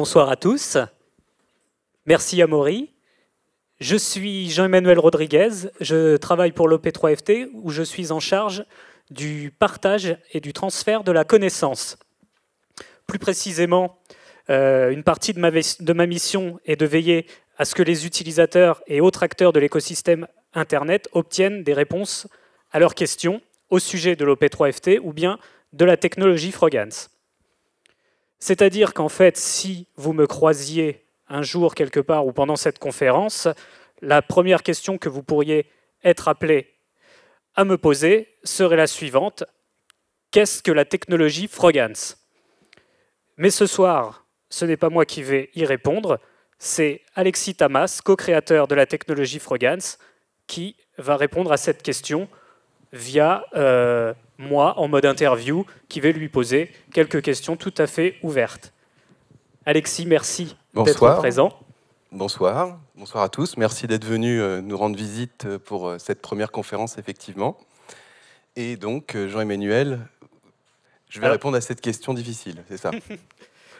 Bonsoir à tous. Merci à Maury. Je suis Jean-Emmanuel Rodriguez. Je travaille pour l'OP3FT où je suis en charge du partage et du transfert de la connaissance. Plus précisément, euh, une partie de ma, de ma mission est de veiller à ce que les utilisateurs et autres acteurs de l'écosystème Internet obtiennent des réponses à leurs questions au sujet de l'OP3FT ou bien de la technologie Frogans. C'est-à-dire qu'en fait, si vous me croisiez un jour quelque part ou pendant cette conférence, la première question que vous pourriez être appelé à me poser serait la suivante. Qu'est-ce que la technologie Frogans Mais ce soir, ce n'est pas moi qui vais y répondre, c'est Alexis Tamas, co-créateur de la technologie Frogans, qui va répondre à cette question via euh, moi, en mode interview, qui vais lui poser quelques questions tout à fait ouvertes. Alexis, merci d'être présent. Bonsoir, bonsoir à tous. Merci d'être venu euh, nous rendre visite euh, pour euh, cette première conférence, effectivement. Et donc, Jean-Emmanuel, je vais répondre à cette question difficile, c'est ça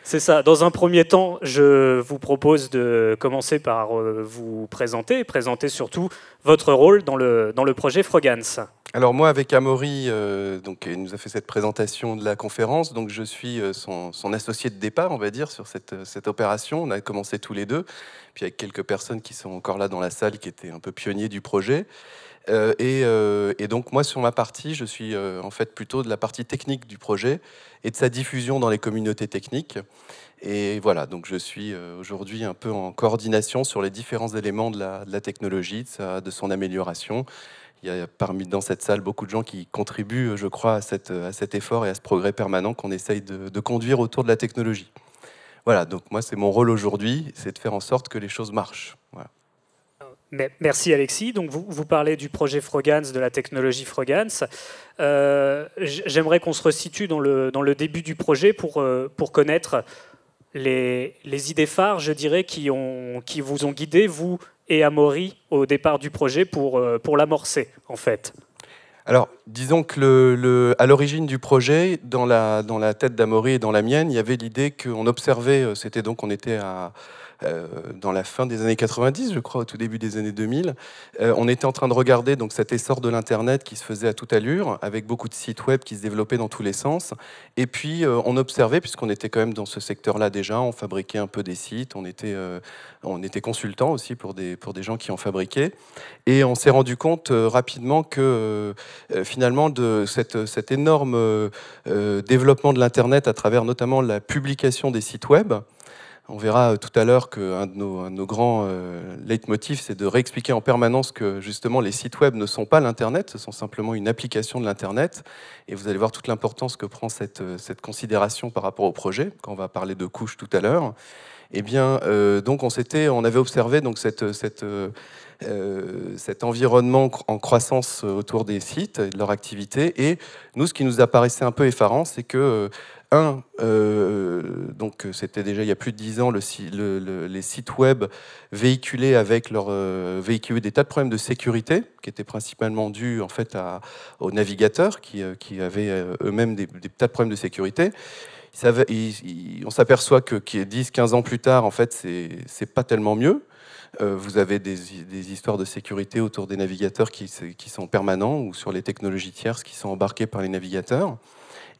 C'est ça. Dans un premier temps, je vous propose de commencer par vous présenter, présenter surtout votre rôle dans le, dans le projet Frogans. Alors moi, avec Amaury, euh, donc, il nous a fait cette présentation de la conférence. Donc je suis euh, son, associé de départ, on va dire, sur euh, cette, opération. On a commencé tous les deux, puis avec quelques personnes qui sont encore là dans la salle, qui étaient un peu pionniers du projet. et, donc moi, sur ma partie, je suis en fait plutôt de la partie technique du projet et de sa diffusion dans les communautés techniques. Et voilà, donc je suis aujourd'hui un peu en coordination sur les différents éléments de la, technologie, de son amélioration il y a parmi dans cette salle beaucoup de gens qui contribuent, je crois, à, cette, à cet effort et à ce progrès permanent qu'on essaye de, conduire autour de la technologie. Voilà, donc moi, c'est mon rôle aujourd'hui, c'est de faire en sorte que les choses marchent. Voilà. Merci Alexis. Donc vous, parlez du projet Frogans, de la technologie Frogans. Euh, j'aimerais qu'on se resitue dans le, dans le début du projet pour, euh, pour connaître les, idées phares, je dirais, qui, ont, qui vous ont guidé, vous, et Amaury au départ du projet pour, euh, pour l'amorcer, en fait alors, disons que le, le, à l'origine du projet, dans la, dans la tête d'Amaury et dans la mienne, il y avait l'idée qu'on observait, euh, c'était donc, on était à, euh, dans la fin des années 90, je crois, au tout début des années 2000. Euh, on était en train de regarder donc cet essor de l'internet qui se faisait à toute allure, avec beaucoup de sites web qui se développaient dans tous les sens. Et puis euh, on observait, puisqu'on était quand même dans ce secteur-là déjà, on fabriquait un peu des sites, on était, on consultant aussi pour des pour des gens qui en fabriquaient. Et on s'est rendu compte rapidement que finalement de cet énorme développement de l'internet à travers notamment la publication des sites web, on verra euh, tout à l'heure qu'un de, de nos, grands euh, leitmotivs, c'est de réexpliquer en permanence que justement les sites web ne sont pas l'Internet, ce sont simplement une application de l'Internet. Et vous allez voir toute l'importance que prend cette, euh, cette, considération par rapport au projet, quand on va parler de couches tout à l'heure. Eh bien, donc on, s'était, on avait observé donc cette, cette euh, cet environnement en croissance euh, autour des sites et de leur activité. Et nous, ce qui nous apparaissait un peu effarant, c'est que euh, un, donc c'était déjà il y a plus de dix ans, les sites web véhiculaient avec leur des tas de problèmes de sécurité qui étaient principalement dus en fait aux navigateurs qui, avaient eux-mêmes des, tas de problèmes de sécurité. on s'aperçoit que 10-15 ans plus tard, en fait, c'est pas tellement mieux. Euh, vous avez des, histoires de sécurité autour des navigateurs qui, sont permanents ou sur les technologies tierces qui sont embarquées par les navigateurs.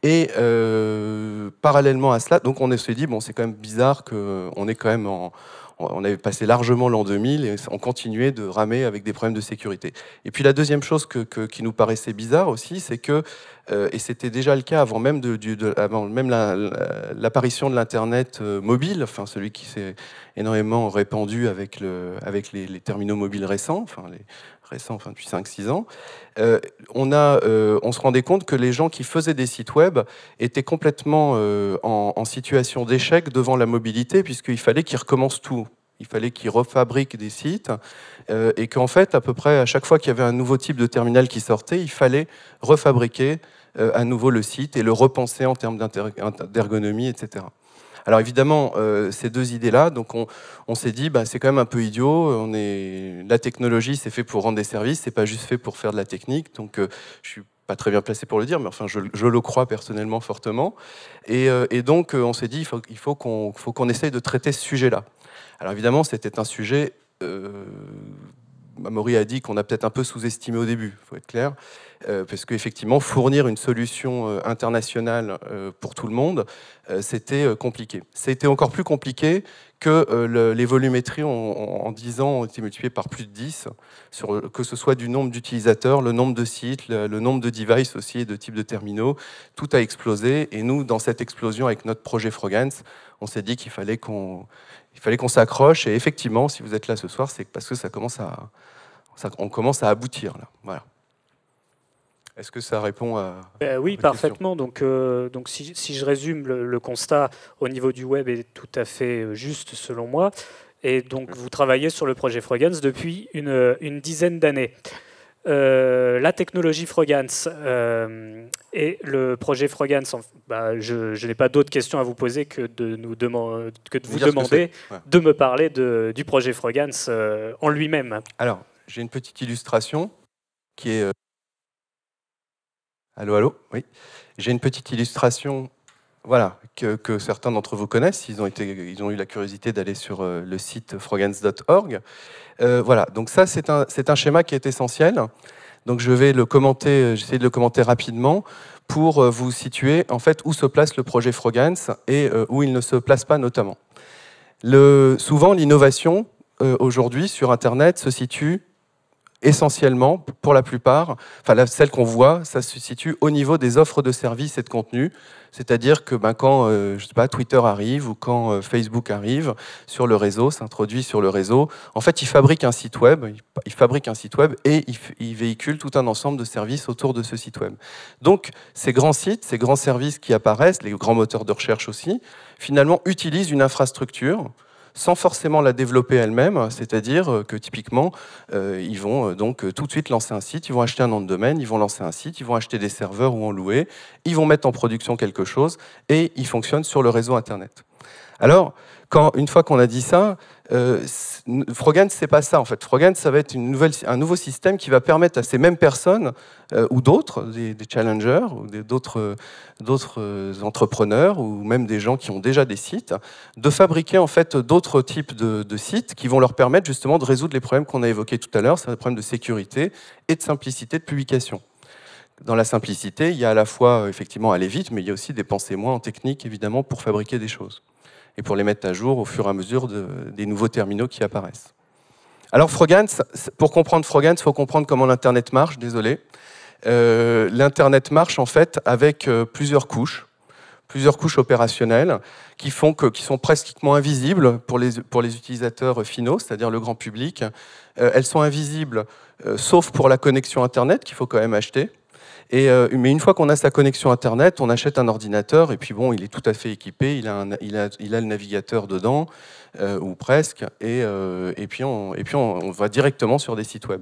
Et euh, parallèlement à cela, donc on s'est dit, bon, c'est quand même bizarre qu'on est quand même en, on avait passé largement l'an 2000 et on continuait de ramer avec des problèmes de sécurité. Et puis la deuxième chose qui nous paraissait bizarre aussi, c'est que, euh, et c'était déjà le cas avant même, de, de, avant même l'apparition de l'Internet euh, mobile, enfin celui qui s'est énormément répandu avec, le, avec les, terminaux mobiles récents, récent, depuis 5-6 ans, euh, on, a, euh, on se rendait compte que les gens qui faisaient des sites web étaient complètement euh, en, en, situation d'échec devant la mobilité, puisqu'il fallait qu'ils recommencent tout. Il fallait qu'ils refabriquent des sites et qu'en fait, à peu près à chaque fois qu'il y avait un nouveau type de terminal qui sortait, il fallait refabriquer à nouveau le site et le repenser en termes d'ergonomie, etc. Alors évidemment, euh, ces deux idées-là, donc on, s'est dit, bah, c'est quand même un peu idiot. On est, la technologie, c'est fait pour rendre des services, c'est pas juste fait pour faire de la technique. Donc euh, je suis pas très bien placé pour le dire, mais enfin, je, le crois personnellement fortement. Et, euh, donc, on s'est dit, il faut, qu'on essaye de traiter ce sujet-là. Alors évidemment, c'était un sujet Maury a dit qu'on a peut-être un peu sous-estimé au début, il faut être clair, euh, parce qu'effectivement, fournir une solution euh, internationale euh, pour tout le monde, c'était compliqué. C'était encore plus compliqué que les volumétries en 10 ans ont été multipliées par plus de 10, sur, que ce soit du nombre d'utilisateurs, le nombre de sites, le, nombre de devices aussi de types de terminaux, tout a explosé. Et nous, dans cette explosion avec notre projet Frogans, on s'est dit qu'il fallait qu'on il fallait qu'on s'accroche. Et effectivement, si vous êtes là ce soir, c'est parce que ça commence à, on commence à aboutir. Là. Voilà. Est-ce que ça répond à. Ben oui, parfaitement. Donc, euh, donc si, je résume, le, constat au niveau du web est tout à fait euh, juste selon moi. Et donc, mmh. vous travaillez sur le projet Frogans depuis une, dizaine d'années. Euh, la technologie Frogans euh, et le projet Frogans, bah, je, n'ai pas d'autres questions à vous poser que de, vous, demander de me parler du projet Frogans euh, en lui-même. Alors, j'ai une petite illustration qui est... Euh, allô, allô Oui. J'ai une petite illustration voilà, que, certains d'entre vous connaissent. Ils ont, eu la curiosité d'aller sur le site frogans.org. voilà, donc ça, c'est un, schéma qui est essentiel. Donc je vais le commenter, euh, j'essaie de le commenter rapidement pour euh, vous situer en fait où se place le projet Frogans et euh, où il ne se place pas notamment. Le, souvent, l'innovation aujourd'hui sur Internet se situe essentiellement, pour la plupart, enfin celle qu'on voit, ça se situe au niveau des offres de services et de contenus. C'est-à-dire que ben, quand euh, je sais pas, Twitter arrive ou quand euh, Facebook arrive sur le réseau, s'introduit sur le réseau, en fait, il fabrique un site web, il fabrique un site web et il véhicule tout un ensemble de services autour de ce site web. Donc, ces grands sites, ces grands services qui apparaissent, les grands moteurs de recherche aussi, finalement utilisent une infrastructure sans forcément la développer elle-même, c'est-à-dire euh, que typiquement, euh, ils vont euh, donc tout de suite lancer un site, ils vont acheter un nom de domaine, ils vont lancer un site, ils vont acheter des serveurs ou en louer, ils vont mettre en production quelque chose et ils fonctionnent sur le réseau Internet. Alors, quand, une fois qu'on a dit ça, euh, c'est pas ça en fait. froggan ça va être un nouveau système qui va permettre à ces mêmes personnes euh, ou d'autres, des, challengers ou d'autres, euh, entrepreneurs ou même des gens qui ont déjà des sites, de fabriquer en fait d'autres types de, sites qui vont leur permettre justement de résoudre les problèmes qu'on a évoqués tout à l'heure, c'est un problème de sécurité et de simplicité de publication. Dans la simplicité, il y a à la fois euh, effectivement aller vite, mais il y a aussi dépenser moins en technique évidemment pour fabriquer des choses et pour les mettre à jour au fur et à mesure des nouveaux terminaux qui apparaissent. Alors Frogans, pour comprendre Frogans, il faut comprendre comment l'Internet marche, désolé. Euh, L'Internet marche en fait avec euh, plusieurs couches, plusieurs couches opérationnelles qui, font que, qui sont pratiquement invisibles pour les, pour les utilisateurs finaux, c'est-à-dire le grand public. Euh, elles sont invisibles sauf pour la connexion Internet qu'il faut quand même acheter. Euh, mais une fois qu'on a sa connexion Internet, on achète un ordinateur et puis bon, il est tout à fait équipé, il a, le navigateur dedans, euh, ou presque, et, euh, puis, on, va directement sur des sites web.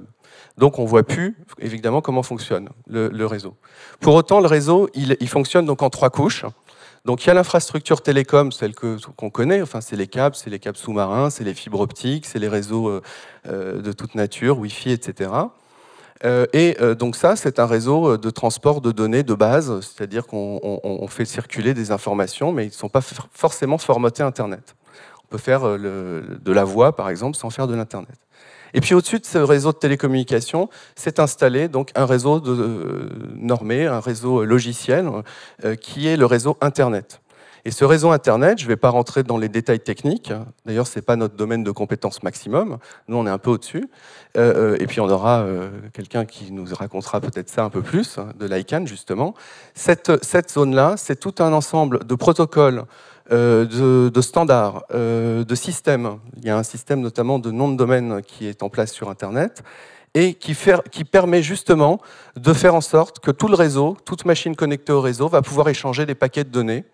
Donc on voit plus, évidemment, comment fonctionne le, réseau. Pour autant, le réseau, il, fonctionne donc en trois couches. Donc il y a l'infrastructure télécom, celle qu'on connaît, enfin c'est les câbles, c'est les câbles sous-marins, c'est les fibres optiques, c'est les réseaux de toute nature, Wi-Fi, etc. Euh, et euh, donc ça, c'est un réseau euh, de transport de données de base, c'est-à-dire qu'on fait circuler des informations, mais ils ne sont pas forcément formatés Internet. On peut faire de la voix, par exemple, sans faire de l'Internet. Et puis au-dessus de ce réseau de télécommunications, s'est installé donc un réseau de, normé, un réseau logiciel, qui est le réseau Internet. Et ce réseau Internet, je ne vais pas rentrer dans les détails techniques, d'ailleurs ce n'est pas notre domaine de compétence maximum, nous on est un peu au-dessus, euh, euh, et puis on aura euh, quelqu'un qui nous racontera peut-être ça un peu plus, hein, de l'ICANN justement. Cette, zone-là, c'est tout un ensemble de protocoles, de, standards, de systèmes. Il y a un système notamment de nom de domaine qui est en place sur Internet, et qui, qui, permet justement de faire en sorte que tout le réseau, toute machine connectée au réseau va pouvoir échanger des paquets de données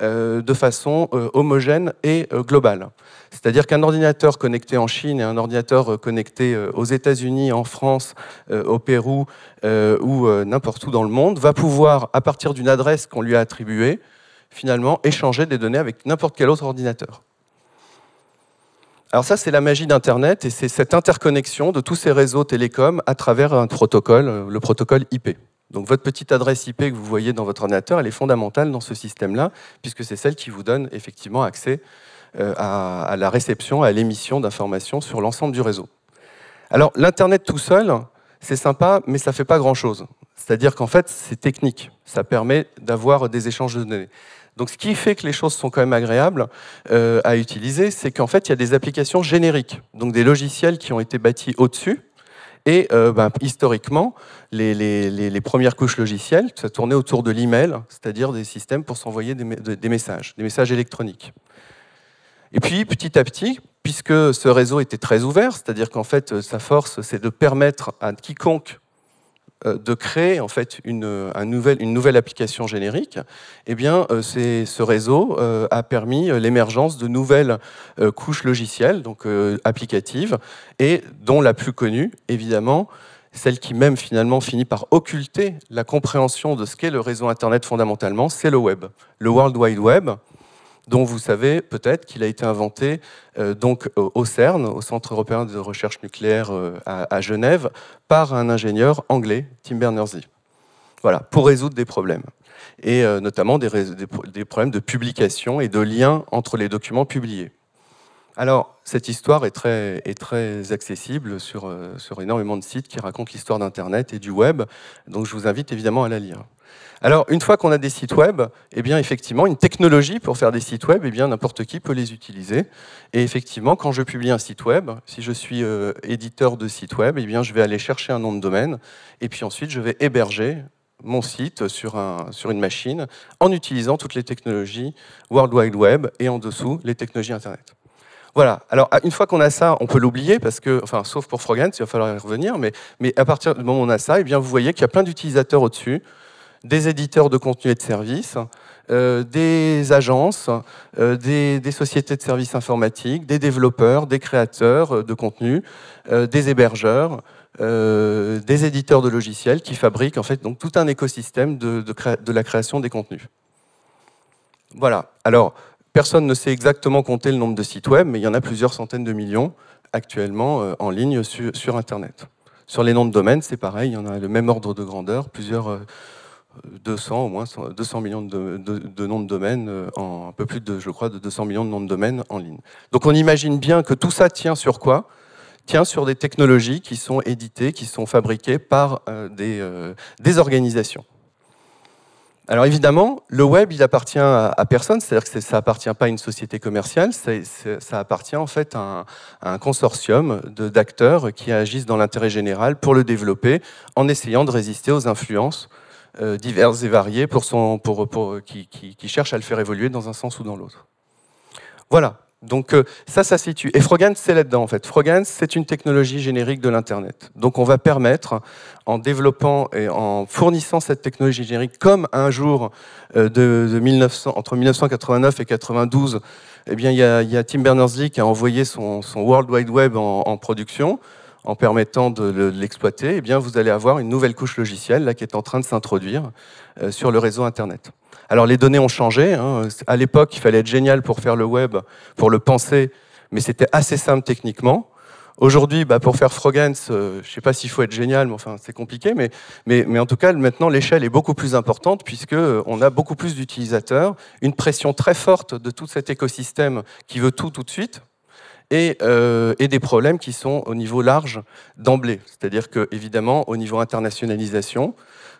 euh, de façon euh, homogène et euh, globale. C'est-à-dire qu'un ordinateur connecté en Chine et un ordinateur connecté aux États-Unis, en France, au Pérou ou n'importe où dans le monde va pouvoir, à partir d'une adresse qu'on lui a attribuée, finalement échanger des données avec n'importe quel autre ordinateur. Alors ça, c'est la magie d'Internet et c'est cette interconnexion de tous ces réseaux télécoms à travers un protocole, le protocole IP. Donc votre petite adresse IP que vous voyez dans votre ordinateur, elle est fondamentale dans ce système-là, puisque c'est celle qui vous donne effectivement accès euh, à, la réception, à l'émission d'informations sur l'ensemble du réseau. Alors l'Internet tout seul, c'est sympa, mais ça ne fait pas grand-chose. C'est-à-dire qu'en fait, c'est technique. Ça permet d'avoir des échanges de données. Donc ce qui fait que les choses sont quand même agréables euh, à utiliser, c'est qu'en fait, il y a des applications génériques, donc des logiciels qui ont été bâtis au-dessus, et euh, bah, historiquement, les, premières couches logicielles, ça tournait autour de l'email, c'est-à-dire des systèmes pour s'envoyer des, des messages, des messages électroniques. Et puis, petit à petit, puisque ce réseau était très ouvert, c'est-à-dire qu'en fait, sa force, c'est de permettre à quiconque euh, de créer en fait euh, une, nouvelle application générique, eh bien, euh, ce réseau a permis l'émergence de nouvelles couches logicielles, donc applicatives, et dont la plus connue, évidemment, celle qui même finalement finit par occulter la compréhension de ce qu'est le réseau Internet fondamentalement, c'est le web. Le World Wide Web, dont vous savez peut-être qu'il a été inventé euh, donc au CERN, au Centre européen de recherche nucléaire euh, à, Genève, par un ingénieur anglais, Tim Berners-Lee. Voilà, pour résoudre des problèmes et euh, notamment des, problèmes de publication et de lien entre les documents publiés. Alors, cette histoire est très, est très accessible sur, sur, énormément de sites qui racontent l'histoire d'Internet et du web, donc je vous invite évidemment à la lire. Alors, une fois qu'on a des sites web, eh bien, effectivement, une technologie pour faire des sites web, eh bien, n'importe qui peut les utiliser. Et effectivement, quand je publie un site web, si je suis euh, éditeur de site web, eh bien, je vais aller chercher un nom de domaine, et puis ensuite, je vais héberger mon site sur, sur une machine en utilisant toutes les technologies World Wide Web et en dessous les technologies Internet. Voilà. Alors, une fois qu'on a ça, on peut l'oublier parce que, sauf pour Frogant, il va falloir y revenir, mais, à partir du moment où on a ça, eh bien, vous voyez qu'il y a plein d'utilisateurs au-dessus des éditeurs de contenu et de services, euh, des agences, euh, des, sociétés de services informatiques, des développeurs, des créateurs euh, de contenu, des hébergeurs, des éditeurs de logiciels qui fabriquent en fait donc tout un écosystème de, la création des contenus. Voilà. Alors, personne ne sait exactement compter le nombre de sites web, mais il y en a plusieurs centaines de millions actuellement en ligne sur, Internet. Sur les noms de domaines, c'est pareil, il y en a le même ordre de grandeur, plusieurs 200 au moins 200 millions de, noms de domaines euh, en un peu plus de je crois de 200 millions de noms de domaines en ligne. Donc on imagine bien que tout ça tient sur quoi Tient sur des technologies qui sont éditées, qui sont fabriquées par euh, euh, des, organisations. Alors évidemment, le web, il appartient à, personne, c'est-à-dire que ça appartient pas à une société commerciale, ça appartient en fait à un, à un consortium d'acteurs qui agissent dans l'intérêt général pour le développer en essayant de résister aux influences euh, diverses et variées pour qui, cherchent à le faire évoluer dans un sens ou dans l'autre. Voilà. Donc euh, ça, ça situe. Et Frogans, c'est là-dedans en fait. Frogans, c'est une technologie générique de l'Internet. Donc on va permettre, en développant et en fournissant cette technologie générique, comme un jour euh, entre 1989 et 1992, eh bien il y, a, Tim Berners-Lee qui a envoyé son, World Wide Web en production en permettant de l'exploiter, eh bien vous allez avoir une nouvelle couche logicielle là, qui est en train de s'introduire euh, sur le réseau Internet. Alors les données ont changé. Hein. À l'époque, il fallait être génial pour faire le web, pour le penser, mais c'était assez simple techniquement. Aujourd'hui, bah, pour faire Frogance, euh, je ne sais pas s'il faut être génial, mais enfin c'est compliqué, mais, mais, mais, en tout cas maintenant l'échelle est beaucoup plus importante puisque euh, on a beaucoup plus d'utilisateurs, une pression très forte de tout cet écosystème qui veut tout tout de suite, euh, et, des problèmes qui sont au niveau large d'emblée. C'est-à-dire que, au niveau internationalisation,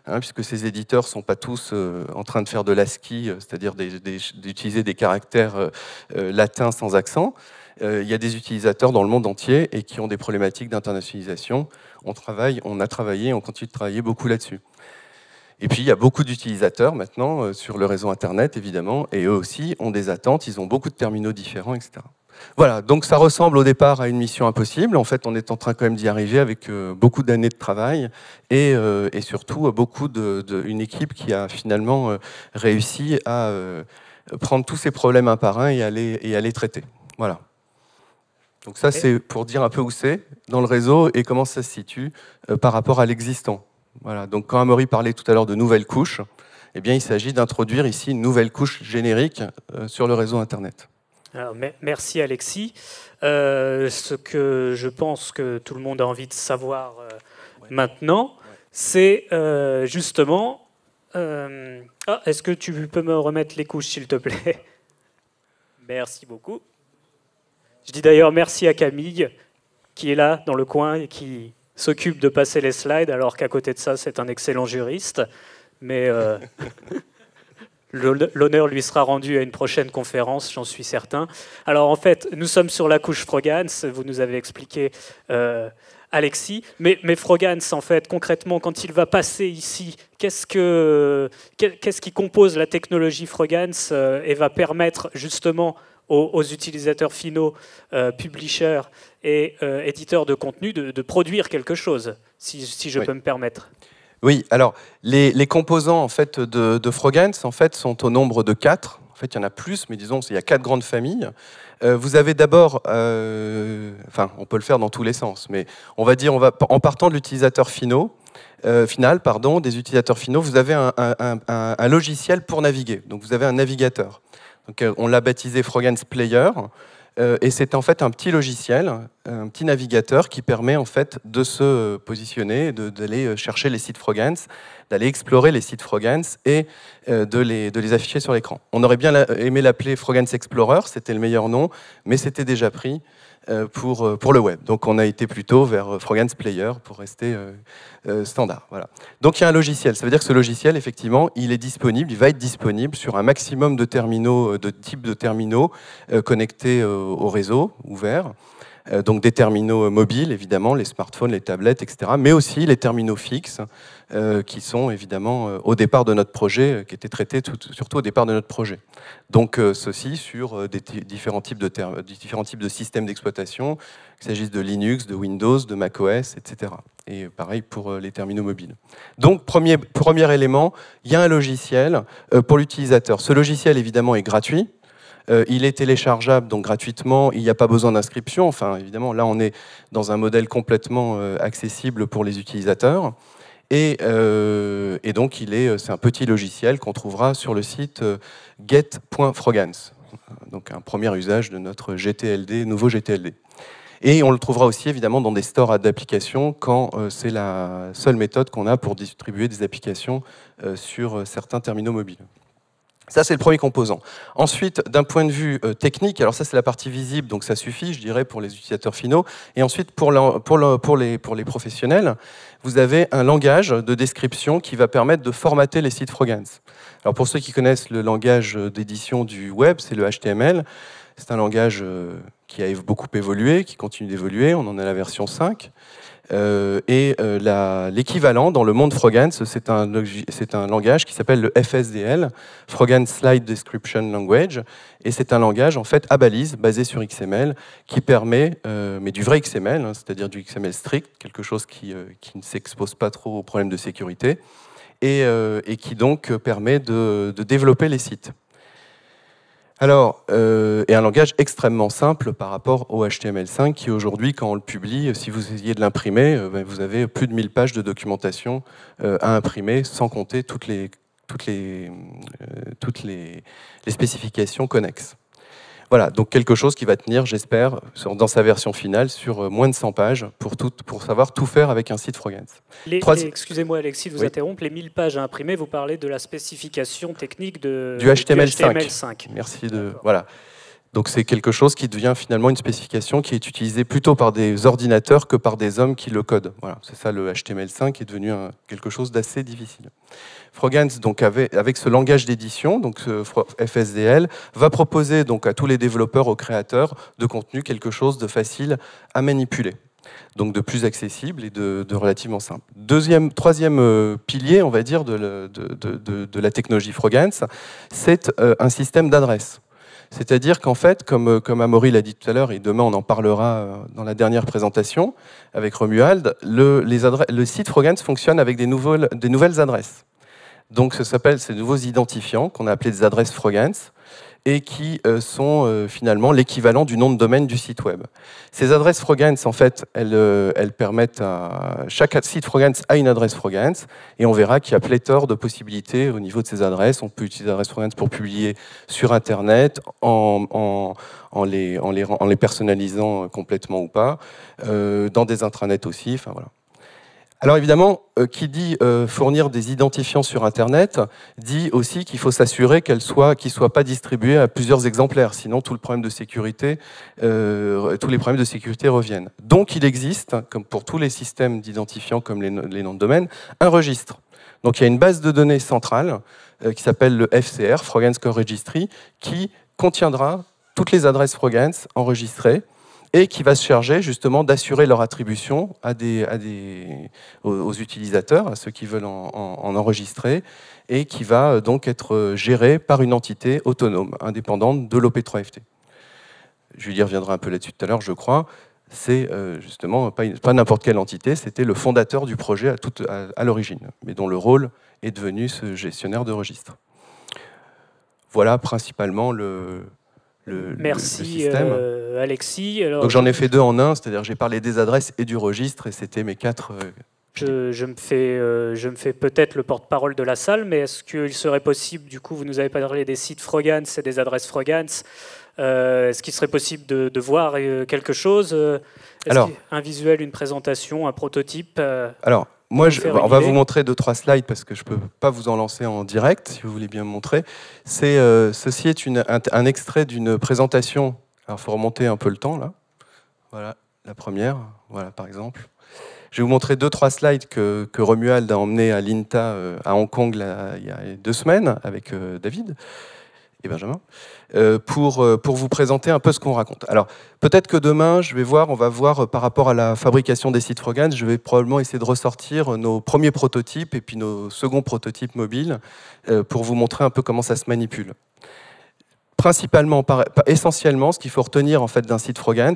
hein, puisque ces éditeurs ne sont pas tous euh, en train de faire de l'ASCII, euh, c'est-à-dire d'utiliser des caractères latins sans accent, il y a des utilisateurs dans le monde entier et qui ont des problématiques d'internationalisation. On travaille, on a travaillé, on continue de travailler beaucoup là-dessus. Et puis, il y a beaucoup d'utilisateurs maintenant sur le réseau Internet, évidemment, et eux aussi ont des attentes, ils ont beaucoup de terminaux différents, etc. Voilà, donc ça ressemble au départ à une mission impossible. En fait, on est en train quand même d'y arriver avec euh, beaucoup d'années de travail et, euh, surtout euh, beaucoup d'une équipe qui a finalement réussi à prendre tous ces problèmes un par un et à les, traiter. Voilà. Donc ça, c'est pour dire un peu où c'est dans le réseau et comment ça se situe par rapport à l'existant. Voilà. Donc quand Amaury parlait tout à l'heure de nouvelles couches, eh bien, il s'agit d'introduire ici une nouvelle couche générique sur le réseau Internet merci Alexis. Euh, ce que je pense que tout le monde a envie de savoir euh, maintenant, c'est euh, justement... Ah, Est-ce que tu peux me remettre les couches, s'il te plaît Merci beaucoup. Je dis d'ailleurs merci à Camille, qui est là dans le coin et qui s'occupe de passer les slides, alors qu'à côté de ça, c'est un excellent juriste. Mais L'honneur lui sera rendu à une prochaine conférence, j'en suis certain. Alors en fait, nous sommes sur la couche Frogans, vous nous avez expliqué euh, Alexis, mais, mais, Frogans, en fait, concrètement, quand il va passer ici, qu'est-ce, que, qu'est-ce qui compose la technologie Frogans euh, et va permettre justement aux, utilisateurs finaux, euh, publishers et éditeurs de contenu de, produire quelque chose, si, je peux me permettre oui, alors les, composants en fait de, de en fait sont au nombre de quatre. En fait, il y en a plus, mais disons qu'il y a quatre grandes familles. Euh, vous avez d'abord, euh, enfin, on peut le faire dans tous les sens, mais on va dire, on va en partant de l'utilisateur euh, final, pardon, des utilisateurs finaux, vous avez un, un, logiciel pour naviguer. Donc vous avez un navigateur. Donc, on l'a baptisé Frogans Player. Euh, et c'est en fait un petit logiciel, un petit navigateur qui permet en fait de se positionner, d'aller euh, chercher les sites Frogans, d'aller explorer les sites Frogans et euh, de les, afficher sur l'écran. On aurait bien aimé l'appeler Frogans Explorer, c'était le meilleur nom, mais c'était déjà pris. Euh, euh, pour, le web. Donc on a été plutôt vers euh, Frogans Player pour rester standard. Voilà. Donc il y a un logiciel. Ça veut dire que ce logiciel, effectivement, il est disponible, il va être disponible sur un maximum de terminaux, de types de terminaux connectés au réseau ouvert. Euh, donc des terminaux mobiles, évidemment, les smartphones, les tablettes, etc., mais aussi les terminaux fixes, euh, qui sont évidemment euh, au départ de notre projet, qui étaient traités surtout au départ de notre projet. Donc ceci sur des différents types de, différents types de systèmes d'exploitation, qu'il s'agisse de Linux, de Windows, de macOS, etc. Et pareil pour les terminaux mobiles. Donc premier, premier élément, il y a un logiciel pour l'utilisateur. Ce logiciel évidemment est gratuit, euh, il est téléchargeable, donc gratuitement. Il n'y a pas besoin d'inscription. Enfin, évidemment, là, on est dans un modèle complètement euh, accessible pour les utilisateurs. Et, euh, donc, il est, c'est un petit logiciel qu'on trouvera sur le site get.frogans. Donc, un premier usage de notre GTLD, nouveau GTLD. Et on le trouvera aussi évidemment dans des stores d'applications quand c'est la seule méthode qu'on a pour distribuer des applications sur certains terminaux mobiles. Ça, c'est le premier composant. Ensuite, d'un point de vue euh, technique, alors ça, c'est la partie visible, donc ça suffit, je dirais, pour les utilisateurs finaux. Et ensuite, pour, les, professionnels, vous avez un langage de description qui va permettre de formater les sites Frogans. Alors, pour ceux qui connaissent le langage d'édition du web, c'est le HTML. C'est un langage euh, qui a beaucoup évolué, qui continue d'évoluer. On en a la version 5. Euh, et euh, l'équivalent dans le monde Frogans, c'est un, un, langage qui s'appelle le FSDL, Frogans Slide Description Language, et c'est un langage en fait à balise basé sur XML qui permet, euh, mais du vrai XML, hein, c'est-à-dire du XML strict, quelque chose qui, ne s'expose pas trop aux problèmes de sécurité, et, qui donc permet de développer les sites. Alors, euh, et un langage extrêmement simple par rapport au HTML5 qui aujourd'hui, quand on le publie, si vous essayez de l'imprimer, euh, ben, vous avez plus de 1000 pages de documentation euh, à imprimer sans compter toutes les toutes les, euh, toutes les spécifications connexes. Voilà, donc quelque chose qui va tenir, j'espère, dans sa version finale, sur euh, moins de 100 pages pour, tout, pour savoir tout faire avec un site Frogance. Excusez-moi Alexis de vous interrompez. interrompre, les 1000 pages à imprimer, vous parlez de la spécification technique de, du, HTML5. Merci de... Voilà. Donc c'est quelque chose qui devient finalement une spécification qui est utilisée plutôt par des ordinateurs que par des hommes qui le codent. Voilà, c'est ça le HTML5 est devenu quelque chose d'assez difficile. Frogans, donc avec ce langage d'édition, donc FSDL, va proposer donc à tous les développeurs, aux créateurs de contenu quelque chose de facile à manipuler donc de plus accessible et de, relativement simple. Deuxième, troisième euh, pilier, on va dire, de, de, de la technologie Frogans, c'est euh, un système d'adresse. C'est-à-dire qu'en fait, comme, euh, comme Amaury l'a dit tout à l'heure, et demain on en parlera dans la dernière présentation avec Romuald, le, les le site Frogans fonctionne avec des des nouvelles adresses. Donc, ça s'appelle ces nouveaux identifiants qu'on a appelés des adresses Frogans et qui euh, sont euh, finalement l'équivalent du nom de domaine du site web. Ces adresses Frogans, en fait, elles, euh, elles, permettent à... Chaque site Frogans a une adresse Frogans et on verra qu'il y a pléthore de possibilités au niveau de ces adresses. On peut utiliser les adresses Frogance pour publier sur Internet, en, en, en, les, en les, personnalisant complètement ou pas, dans des intranets aussi, enfin voilà. Alors évidemment, euh, qui dit euh, fournir des identifiants sur Internet dit aussi qu'il faut s'assurer qu'ils soient pas distribués à plusieurs exemplaires, sinon tout le problème de sécurité, euh, tous les problèmes de sécurité reviennent. Donc il existe, comme pour tous les systèmes d'identifiants comme les, noms de domaine, un registre. Donc il y a une base de données centrale qui s'appelle le FCR, Frogans Core Registry, qui contiendra toutes les adresses Frogans enregistrées et qui va se charger justement d'assurer leur attribution aux, utilisateurs, à ceux qui veulent en, enregistrer, et qui va euh, donc être euh, géré par une entité autonome, indépendante de l'OP3FT. Julie reviendra un peu là-dessus tout à l'heure, je crois. C'est euh, justement pas, n'importe quelle entité, c'était le fondateur du projet à, à l'origine, mais dont le rôle est devenu ce gestionnaire de registre. Voilà principalement le, Merci euh, Alexis. Donc j'en ai fait deux en un, c'est-à-dire j'ai parlé des adresses et du registre, et c'était mes quatre. Euh, je, me fais, euh, je me fais peut-être le porte-parole de la salle, mais est-ce qu'il serait possible, du coup, vous nous avez parlé des sites Frogans et des adresses Frogans, est-ce qu'il serait possible de, voir quelque chose un visuel, une présentation, un prototype Alors, moi, je, bah, on va vous montrer deux, trois slides parce que je ne peux pas vous en lancer en direct, si vous voulez bien me montrer. C'est, euh, ceci est un, extrait d'une présentation. il faut remonter un peu le temps, là. Voilà, la première, voilà, par exemple. Je vais vous montrer deux, trois slides que, que Romuald a emmenés à l'INTA euh, à Hong Kong il y a deux semaines avec euh, David et Benjamin, euh, pour, euh, pour vous présenter un peu ce qu'on raconte. Alors, peut-être que demain, je vais voir, on va voir euh, par rapport à la fabrication des sites Frogans, je vais probablement essayer de ressortir nos premiers prototypes et puis nos seconds prototypes mobiles pour vous montrer un peu comment ça se manipule. Principalement, essentiellement, ce qu'il faut retenir en fait d'un site Frogans,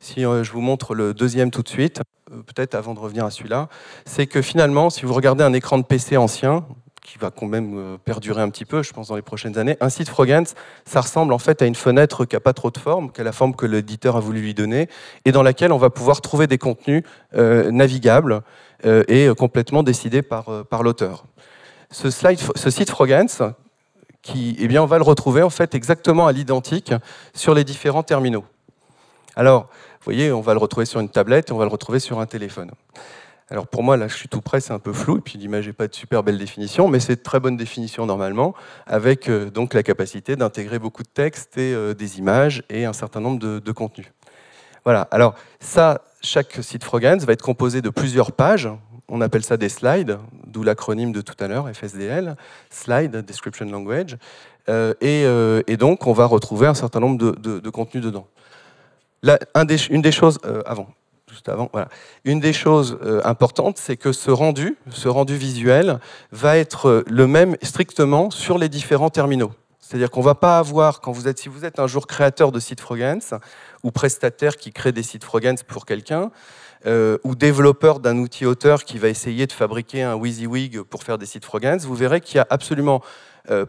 si je vous montre le deuxième tout de suite, peut-être avant de revenir à celui-là, c'est que finalement, si vous regardez un écran de PC ancien, qui va quand même euh, perdurer un petit peu, je pense, dans les prochaines années. Un site Frogance, ça ressemble en fait à une fenêtre qui n'a pas trop de forme, qui a la forme que l'éditeur a voulu lui donner, et dans laquelle on va pouvoir trouver des contenus euh, navigables euh, et complètement décidés par, par l'auteur. Ce, ce, site Frogance, qui, eh bien, on va le retrouver en fait exactement à l'identique sur les différents terminaux. Alors, vous voyez, on va le retrouver sur une tablette et on va le retrouver sur un téléphone. Alors pour moi, là, je suis tout près, c'est un peu flou, et puis l'image n'est pas de super belle définition, mais c'est de très bonne définition normalement, avec euh, donc la capacité d'intégrer beaucoup de textes et euh, des images et un certain nombre de, contenus. Voilà, alors ça, chaque site Frogans va être composé de plusieurs pages, on appelle ça des slides, d'où l'acronyme de tout à l'heure, FSDL, Slide Description Language, euh, et, donc on va retrouver un certain nombre de, contenus dedans. une des choses, avant, une des choses euh, importantes, c'est que ce rendu, ce rendu visuel, va être euh, le même strictement sur les différents terminaux. C'est-à-dire qu'on ne va pas avoir, quand vous êtes, si vous êtes un jour créateur de sites Frogans ou prestataire qui crée des sites Frogans pour quelqu'un, euh, ou développeur d'un outil auteur qui va essayer de fabriquer un WYSIWYG pour faire des sites Frogans, vous verrez qu'il n'y a absolument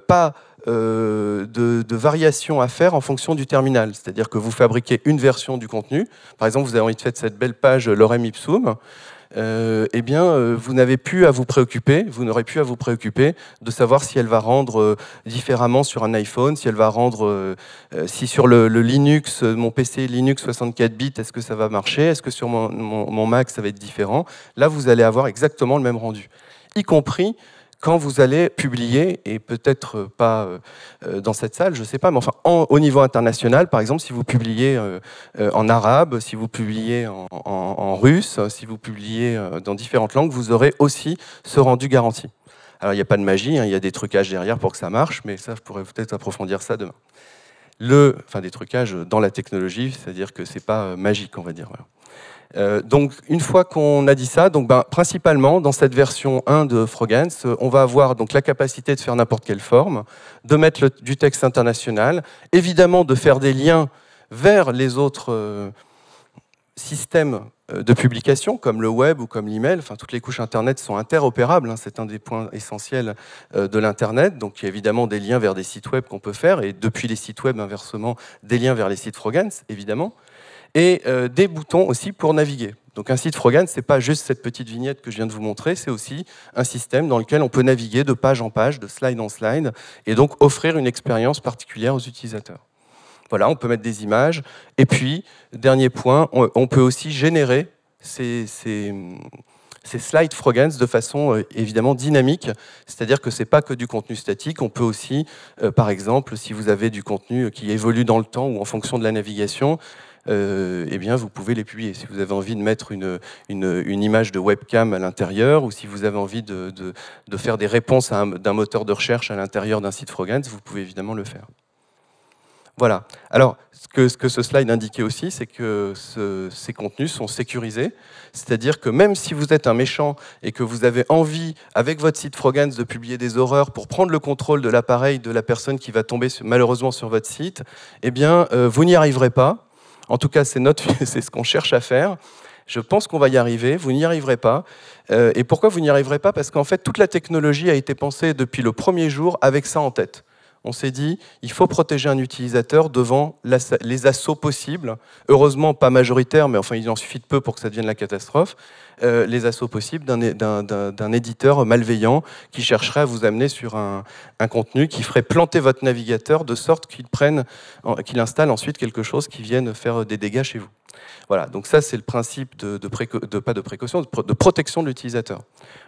pas euh, de, variations à faire en fonction du terminal. C'est-à-dire que vous fabriquez une version du contenu. Par exemple, vous avez envie de faire cette belle page Lorem Ipsum. Euh, eh bien, euh, vous n'avez plus à vous préoccuper, vous n'aurez plus à vous préoccuper de savoir si elle va rendre différemment sur un iPhone, si elle va rendre, si sur le, Linux, mon PC Linux 64 bits, est-ce que ça va marcher, est-ce que sur mon, Mac ça va être différent. Là, vous allez avoir exactement le même rendu, y compris quand vous allez publier, et peut-être pas euh, euh, dans cette salle, je ne sais pas, mais enfin au niveau international, par exemple, si vous publiez euh, en arabe, si vous publiez en, russe, si vous publiez dans différentes langues, vous aurez aussi ce rendu garanti. Alors il n'y a pas de magie, hein, il y a des trucages derrière pour que ça marche, mais ça, je pourrais peut-être approfondir ça demain. Le, enfin des trucages dans la technologie, c'est-à-dire que ce n'est pas magique, on va dire. Euh, donc une fois qu'on a dit ça, donc ben, principalement dans cette version 1 de Frogans, euh, on va avoir donc la capacité de faire n'importe quelle forme, de mettre du texte international, évidemment de faire des liens vers les autres euh, systèmes de publication comme le web ou comme l'email, enfin toutes les couches internet sont interopérables, hein. c'est un des points essentiels de l'internet. Donc il y a évidemment des liens vers des sites web qu'on peut faire et depuis les sites web inversement des liens vers les sites Frogans évidemment et euh, des boutons aussi pour naviguer. Donc un site Frogan, ce n'est pas juste cette petite vignette que je viens de vous montrer, c'est aussi un système dans lequel on peut naviguer de page en page, de slide en slide, et donc offrir une expérience particulière aux utilisateurs. Voilà, on peut mettre des images. Et puis, dernier point, on, peut aussi générer ces, ces slides Frogans de façon euh, évidemment dynamique, c'est-à-dire que ce n'est pas que du contenu statique, on peut aussi, euh, par exemple, si vous avez du contenu qui évolue dans le temps ou en fonction de la navigation, et euh, eh bien, vous pouvez les publier. Si vous avez envie de mettre une, image de webcam à l'intérieur, ou si vous avez envie de, faire des réponses d'un moteur de recherche à l'intérieur d'un site Frogans, vous pouvez évidemment le faire. Voilà. Alors, ce que, ce, que slide indiquait aussi, c'est que ces contenus sont sécurisés. C'est-à-dire que même si vous êtes un méchant et que vous avez envie, avec votre site Frogans, de publier des horreurs pour prendre le contrôle de l'appareil de la personne qui va tomber malheureusement sur votre site, eh bien, euh, vous n'y arriverez pas en tout cas, c'est notre, c'est ce qu'on cherche à faire. Je pense qu'on va y arriver. Vous n'y arriverez pas. Euh, et pourquoi vous n'y arriverez pas Parce qu'en fait, toute la technologie a été pensée depuis le premier jour avec ça en tête on s'est dit, il faut protéger un utilisateur devant les assauts possibles, heureusement pas majoritaires, mais enfin il en suffit de peu pour que ça devienne la catastrophe, euh, les assauts possibles d'un éditeur malveillant qui chercherait à vous amener sur un, un contenu qui ferait planter votre navigateur de sorte qu'il prenne, qu'il installe ensuite quelque chose qui vienne faire des dégâts chez vous. Voilà, donc ça c'est le principe de, pas de précaution, de, protection de l'utilisateur.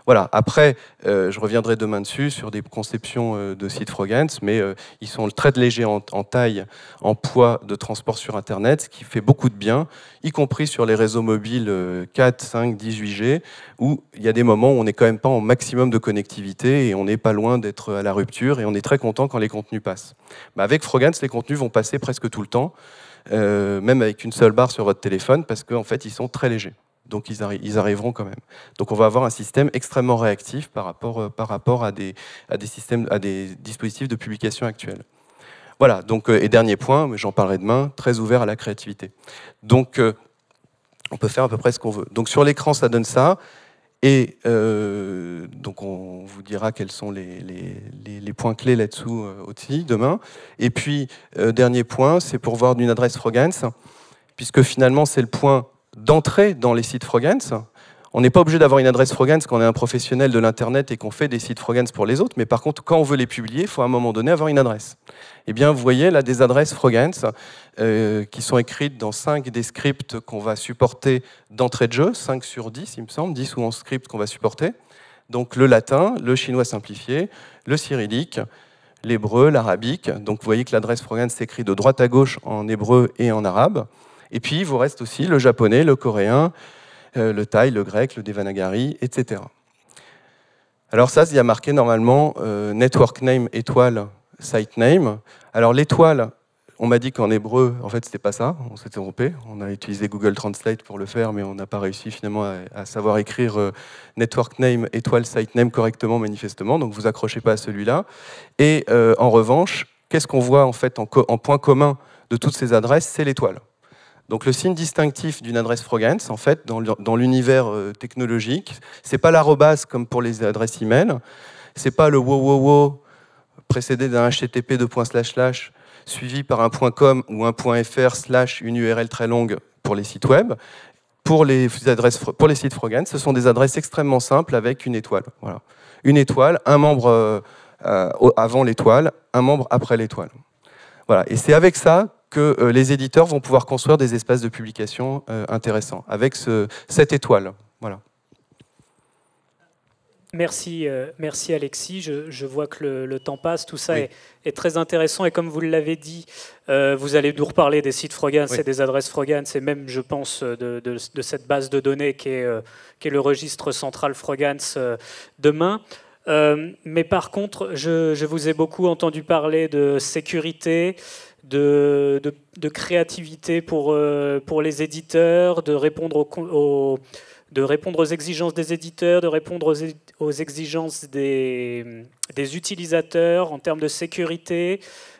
Voilà, après, euh, je reviendrai demain dessus sur des conceptions euh, de sites Frogans, mais euh, ils sont très légers en, taille, en poids de transport sur Internet, ce qui fait beaucoup de bien, y compris sur les réseaux mobiles 4, 5, 18G, où il y a des moments où on n'est quand même pas en maximum de connectivité et on n'est pas loin d'être à la rupture et on est très content quand les contenus passent. avec Frogans, les contenus vont passer presque tout le temps. Euh, même avec une seule barre sur votre téléphone, parce qu'en fait, ils sont très légers. Donc ils, arriveront quand même. Donc on va avoir un système extrêmement réactif par rapport, euh, par rapport à, des, systèmes, à des dispositifs de publication actuels. Voilà, donc, euh, et dernier point, mais j'en parlerai demain, très ouvert à la créativité. Donc on peut faire à peu près ce qu'on veut. Donc sur l'écran, ça donne ça. Et euh, donc, on vous dira quels sont les, points clés là-dessous euh, aussi demain. Et puis, euh, dernier point, c'est pour voir d'une adresse Frogens, puisque finalement, c'est le point d'entrée dans les sites Frogens. On n'est pas obligé d'avoir une adresse Frogans quand on est un professionnel de l'Internet et qu'on fait des sites Frogans pour les autres, mais par contre, quand on veut les publier, il faut à un moment donné avoir une adresse. Eh bien, vous voyez là des adresses Frogans euh, qui sont écrites dans 5 des scripts qu'on va supporter d'entrée de jeu, 5 sur 10, il me semble, 10 ou 11 scripts qu'on va supporter. Donc le latin, le chinois simplifié, le cyrillique, l'hébreu, l'arabique. Donc vous voyez que l'adresse Frogans s'écrit de droite à gauche en hébreu et en arabe. Et puis, il vous reste aussi le japonais, le coréen, euh, le thaï, le grec, le devanagari, etc. Alors ça, il y a marqué normalement euh, network name étoile site name. Alors l'étoile, on m'a dit qu'en hébreu, en fait, c'était pas ça. On s'était trompé. On a utilisé Google Translate pour le faire, mais on n'a pas réussi finalement à, savoir écrire euh, network name étoile site name correctement manifestement. Donc vous accrochez pas à celui-là. Et en revanche, qu'est-ce qu'on voit en fait en point commun de toutes ces adresses C'est l'étoile. Donc le signe distinctif d'une adresse Frogance, en fait, dans l'univers euh, technologique, c'est pas l'arrobase comme pour les adresses email, c'est pas le wow précédé d'un http de slash slash suivi par un .com ou un .fr slash une URL très longue pour les sites web. Pour les, adresses, pour les sites Frogens, ce sont des adresses extrêmement simples avec une étoile. Voilà. Une étoile, un membre euh, euh, avant l'étoile, un membre après l'étoile. Voilà. Et c'est avec ça que euh, les éditeurs vont pouvoir construire des espaces de publication euh, intéressants avec cette étoile. Voilà. Merci, euh, merci Alexis. Je, vois que le, temps passe. Tout ça est, très intéressant. Et comme vous l'avez dit, vous allez nous reparler des sites Frogans et des adresses Frogans et même, je pense, de, cette base de données qui est, le registre central Frogans demain. mais par contre, je, vous ai beaucoup entendu parler de sécurité, de, créativité pour, euh, pour les éditeurs, de répondre aux, de répondre aux exigences des éditeurs, de répondre aux, exigences des, des, utilisateurs en termes de sécurité,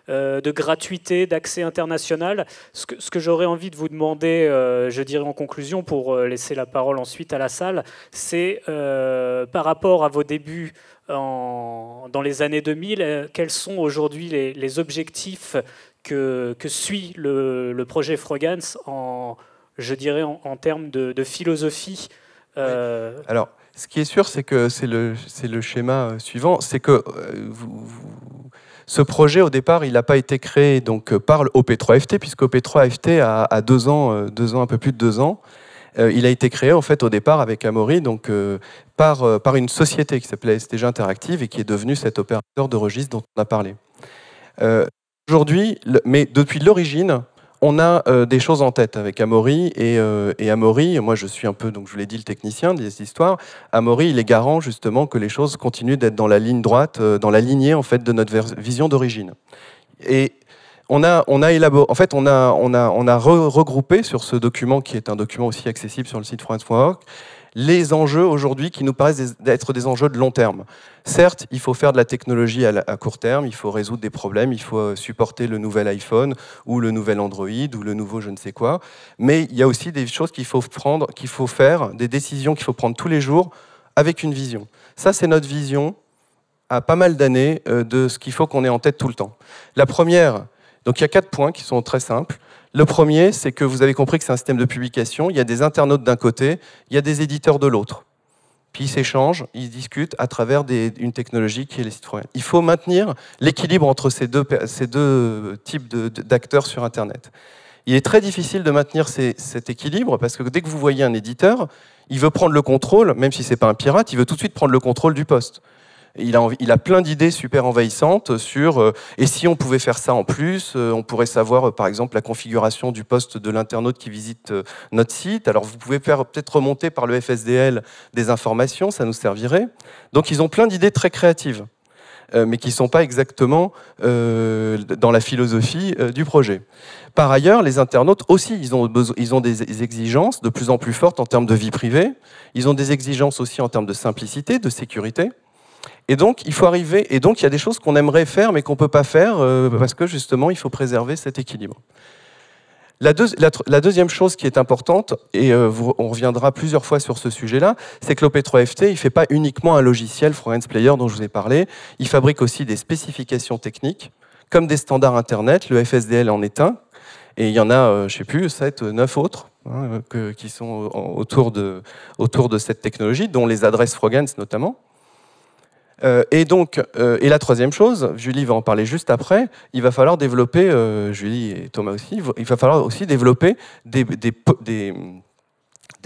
euh, de gratuité, d'accès international. Ce que, j'aurais envie de vous demander, euh, je dirais en conclusion, pour laisser la parole ensuite à la salle, c'est par rapport à vos débuts dans les années 2000, quels sont aujourd'hui les, les, objectifs que, suit le, projet Frogans en, je dirais, en, termes de, philosophie. Euh, Alors, ce qui est sûr, c'est que c'est le, le, schéma euh, suivant, c'est que euh, ce projet, au départ, il n'a pas été créé donc, par OP3FT, puisque OP3FT a, deux, ans, deux ans, un peu plus de deux ans. il a été créé en fait au départ avec Amaury, donc par, par une société qui s'appelait STG Interactive et qui est devenue cet opérateur de registre dont on a parlé. Aujourd'hui, mais depuis l'origine, on a euh, des choses en tête avec Amaury euh, et, Amaury, moi je suis un peu, donc je vous l'ai dit, le technicien des histoires. Amaury, il est garant justement que les choses continuent d'être dans la ligne droite, euh, dans la lignée en fait de notre vision d'origine. Et on a, on a élaboré, en fait, on a, on a, regroupé sur ce document qui est un document aussi accessible sur le site France.org les enjeux aujourd'hui qui nous paraissent être des enjeux de long terme. Certes, il faut faire de la technologie à court terme, il faut résoudre des problèmes, il faut euh, supporter le nouvel iPhone ou le nouvel Android ou le nouveau je ne sais quoi, mais il y a aussi des choses qu'il faut prendre, qu'il faut faire, des décisions qu'il faut prendre tous les jours avec une vision. Ça, c'est notre vision à pas mal d'années euh, de ce qu'il faut qu'on ait en tête tout le temps. La première, donc il y a quatre points qui sont très simples. Le premier, c'est que vous avez compris que c'est un système de publication. Il y a des internautes d'un côté, il y a des éditeurs de l'autre. Puis ils s'échangent, ils discutent à travers une technologie qui est les citoyens. Il faut maintenir l'équilibre entre ces deux, types d'acteurs sur Internet. Il est très difficile de maintenir cet équilibre parce que dès que vous voyez un éditeur, il veut prendre le contrôle, même si ce c'est pas un pirate, il veut tout de suite prendre le contrôle du poste. Il a, plein d'idées super envahissantes sur euh, et si on pouvait faire ça en plus, euh, on pourrait savoir euh, par exemple la configuration du poste de l'internaute qui visite notre site. Alors vous pouvez faire peut-être remonter par le FSDL des informations, ça nous servirait. Donc ils ont plein d'idées très créatives, mais qui ne sont pas exactement dans la philosophie du projet. Par ailleurs, les internautes aussi, ils ont des exigences de plus en plus fortes en termes de vie privée. Ils ont des exigences aussi en termes de simplicité, de sécurité. Et donc, il faut arriver. Et donc, il y a des choses qu'on aimerait faire, mais qu'on ne peut pas faire, euh, parce que justement, il faut préserver cet équilibre. La, la, deuxième chose qui est importante, et euh, on reviendra plusieurs fois sur ce sujet-là, c'est que l'OP3FT, il ne fait pas uniquement un logiciel Frogans Player dont je vous ai parlé, il fabrique aussi des spécifications techniques, comme des standards Internet, le FSDL en est un, et il y en a, euh, je ne sais plus, 7, 9 autres hein, qui sont autour de, autour de cette technologie, dont les adresses Frogans notamment. Euh, et donc, euh, et la troisième chose, Julie va en parler juste après, il va falloir développer, euh, Julie et Thomas aussi, il va falloir aussi développer des,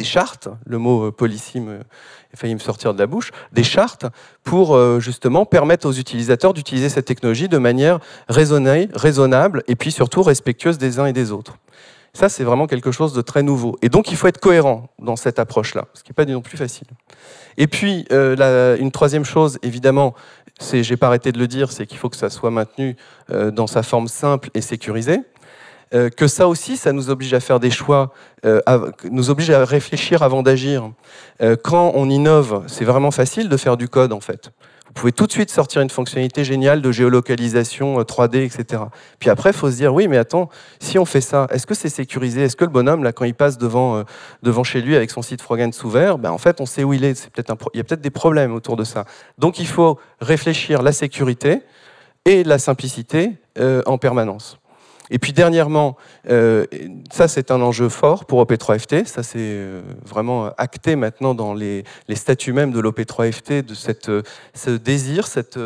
chartes, le mot polissime a failli me sortir de la bouche, des chartes pour justement permettre aux utilisateurs d'utiliser cette technologie de manière raisonnable et puis surtout respectueuse des uns et des autres. Ça, c'est vraiment quelque chose de très nouveau. Et donc, il faut être cohérent dans cette approche-là, ce qui n'est pas du non plus facile. Et puis, euh, une troisième chose, évidemment, c'est, j'ai pas arrêté de le dire, c'est qu'il faut que ça soit maintenu euh, dans sa forme simple et sécurisée. Euh, que ça aussi, ça nous oblige à faire des choix, nous oblige à réfléchir avant d'agir. quand on innove, c'est vraiment facile de faire du code en fait. Vous pouvez tout de suite sortir une fonctionnalité géniale de géolocalisation 3D, euh, etc. Puis après, il faut se dire, oui, mais attends, si on fait ça, est-ce que c'est sécurisé Est-ce que le bonhomme, là, quand il passe devant, euh, devant chez lui avec son site Frogan sous verre, ben, en fait, on sait où il est. c'est peut être Il y a peut-être des problèmes autour de ça. Donc, il faut réfléchir la sécurité et la simplicité euh, en permanence. Et puis dernièrement, euh, ça c'est un enjeu fort pour OP3FT, ça c'est euh, vraiment euh, acté maintenant dans les, statuts mêmes de l'OP3FT, de ce désir, cette,